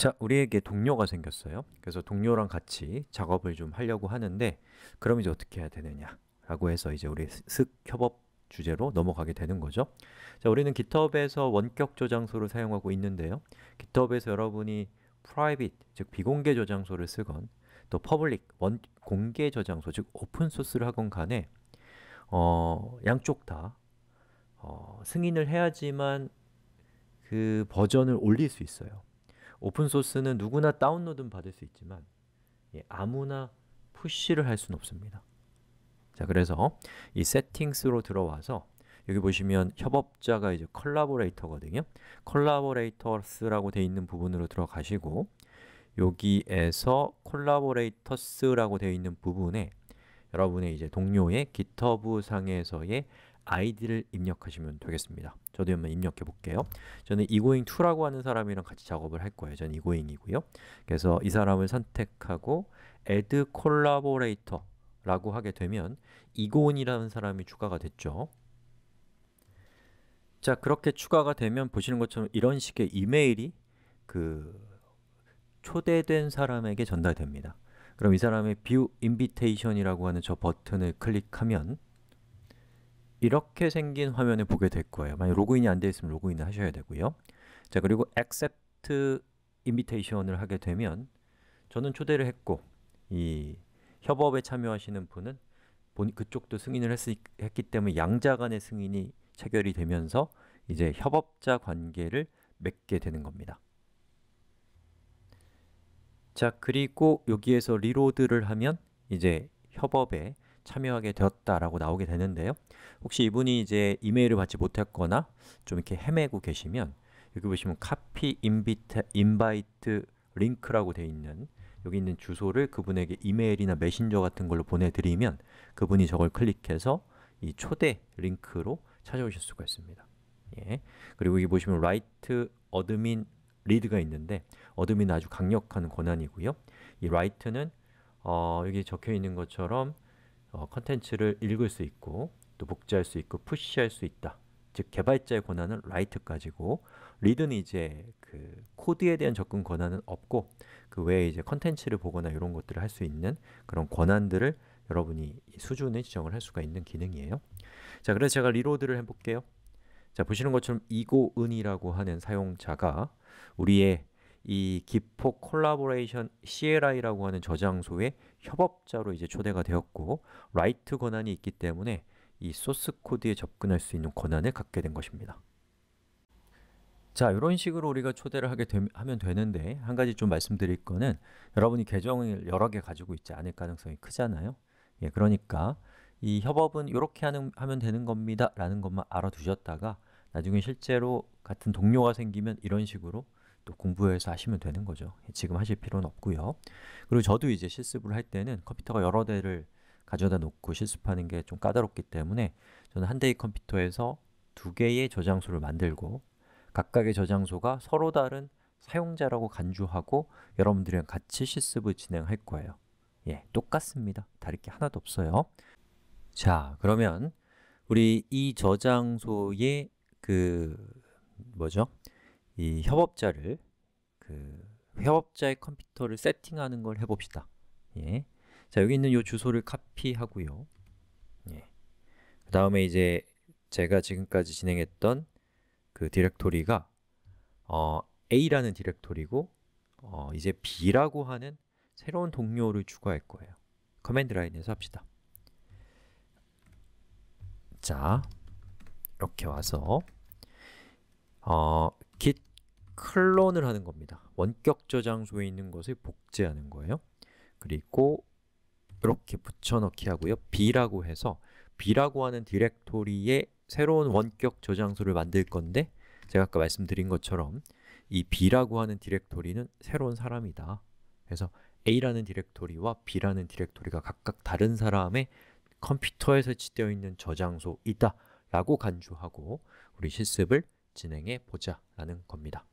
자, 우리에게 동료가 생겼어요. 그래서 동료랑 같이 작업을 좀 하려고 하는데 그럼 이제 어떻게 해야 되느냐 라고 해서 이제 우리 슥 협업 주제로 넘어가게 되는 거죠. 자, 우리는 GitHub에서 원격 저장소를 사용하고 있는데요. GitHub에서 여러분이 private, 즉 비공개 저장소를 쓰건 또 public, 원, 공개 저장소, 즉 오픈소스를 하건 간에 어, 양쪽 다 어, 승인을 해야지만 그 버전을 올릴 수 있어요. 오픈소스는 누구나 다운로드는 받을 수 있지만 예, 아무나 푸시를 할 수는 없습니다. 자, 그래서 이 세팅스로 들어와서 여기 보시면 협업자가 이제 컬라보레이터거든요. 컬라보레이터스라고 돼 있는 부분으로 들어가시고 여기에서 콜라보레이터스라고 되어 있는 부분에 여러분의 이제 동료의 GitHub 상에서의 아이디를 입력하시면 되겠습니다. 저도 한번 입력해 볼게요. 저는 이고잉2라고 하는 사람이랑 같이 작업을 할 거예요. 저는 이고잉이고요. 그래서 이 사람을 선택하고 add collaborator라고 하게 되면 이고온이라는 사람이 추가가 됐죠. 자, 그렇게 추가가 되면 보시는 것처럼 이런 식의 이메일이 그 초대된 사람에게 전달됩니다. 그럼 이 사람의 view invitation이라고 하는 저 버튼을 클릭하면 이렇게 생긴 화면을 보게 될 거예요. 만약 로그인이 안 되어 있으면 로그인을 하셔야 되고요. 자, 그리고 accept invitation을 하게 되면 저는 초대를 했고 이 협업에 참여하시는 분은 그쪽도 승인을 했, 했기 때문에 양자 간의 승인이 체결이 되면서 이제 협업자 관계를 맺게 되는 겁니다. 자, 그리고 여기에서 리로드를 하면 이제 협업에 참여하게 되었다라고 나오게 되는데요. 혹시 이분이 이제 이메일을 받지 못했거나 좀 이렇게 헤매고 계시면 여기 보시면 카피 인비트 인바이트 링크라고 되어 있는 여기 있는 주소를 그분에게 이메일이나 메신저 같은 걸로 보내드리면 그분이 저걸 클릭해서 이 초대 링크로 찾아오실 수가 있습니다. 예. 그리고 여기 보시면 write admin 리드가 있는데 어드민은 아주 강력한 권한이고요. 이 write는 어, 여기 적혀 있는 것처럼 어, 컨텐츠를 읽을 수 있고 또 복제할 수 있고 푸시할 수 있다. 즉 개발자의 권한은 라이트 까지고 리드는 이제 그 코드에 대한 접근 권한은 없고 그 외에 이제 컨텐츠를 보거나 이런 것들을 할 수 있는 그런 권한들을 여러분이 수준을 지정을 할 수가 있는 기능이에요. 자, 그래서 제가 리로드를 해볼게요. 자, 보시는 것처럼 이고은이라고 하는 사용자가 우리의 이 기포 콜라보레이션 CLI라고 하는 저장소의 협업자로 이제 초대가 되었고 라이트 권한이 있기 때문에 이 소스 코드에 접근할 수 있는 권한을 갖게 된 것입니다. 자, 이런 식으로 우리가 초대를 하게 되, 하면 되는데 한 가지 좀 말씀드릴 거는 여러분이 계정을 여러 개 가지고 있지 않을 가능성이 크잖아요. 예, 그러니까 이 협업은 이렇게 하는, 하면 되는 겁니다 라는 것만 알아두셨다가 나중에 실제로 같은 동료가 생기면 이런 식으로 또 공부해서 하시면 되는 거죠. 지금 하실 필요는 없고요. 그리고 저도 이제 실습을 할 때는 컴퓨터가 여러 대를 가져다 놓고 실습하는 게 좀 까다롭기 때문에 저는 한 대의 컴퓨터에서 두 개의 저장소를 만들고 각각의 저장소가 서로 다른 사용자라고 간주하고 여러분들이랑 같이 실습을 진행할 거예요. 예, 똑같습니다. 다를 게 하나도 없어요. 자, 그러면 우리 이 저장소의 그 뭐죠? 이 협업자를 그 협업자의 컴퓨터를 세팅하는 걸 해봅시다. 예. 자 여기 있는 이 주소를 카피하고요. 예. 그 다음에 이제 제가 지금까지 진행했던 그 디렉토리가 어, A라는 디렉토리고 어, 이제 B라고 하는 새로운 동료를 추가할 거예요. 커맨드 라인에서 합시다. 자, 이렇게 와서 어, 클론을 하는 겁니다. 원격 저장소에 있는 것을 복제하는 거예요. 그리고 이렇게 붙여넣기 하고요. b라고 해서 b라고 하는 디렉토리에 새로운 원격 저장소를 만들 건데 제가 아까 말씀드린 것처럼 이 b라고 하는 디렉토리는 새로운 사람이다. 그래서 a라는 디렉토리와 b라는 디렉토리가 각각 다른 사람의 컴퓨터에 설치되어 있는 저장소이다 라고 간주하고 우리 실습을 진행해 보자 라는 겁니다.